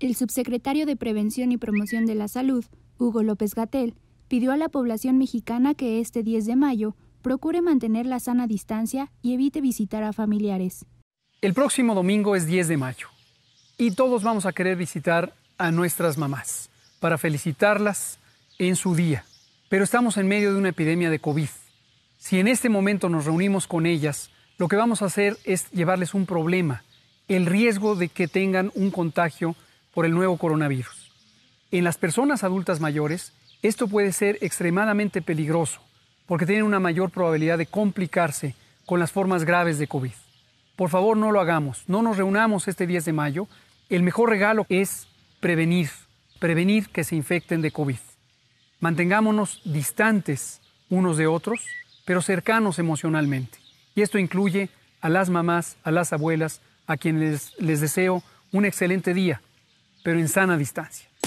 El subsecretario de Prevención y Promoción de la Salud, Hugo López Gatel, pidió a la población mexicana que este 10 de mayo procure mantener la sana distancia y evite visitar a familiares. El próximo domingo es 10 de mayo y todos vamos a querer visitar a nuestras mamás para felicitarlas en su día. Pero estamos en medio de una epidemia de COVID. Si en este momento nos reunimos con ellas, lo que vamos a hacer es llevarles un problema, el riesgo de que tengan un contagio por el nuevo coronavirus. En las personas adultas mayores, esto puede ser extremadamente peligroso porque tienen una mayor probabilidad de complicarse con las formas graves de COVID. Por favor, no lo hagamos, no nos reunamos este 10 de mayo. El mejor regalo es prevenir, prevenir que se infecten de COVID. Mantengámonos distantes unos de otros, pero cercanos emocionalmente. Y esto incluye a las mamás, a las abuelas, a quienes les, les deseo un excelente día pero en sana distancia.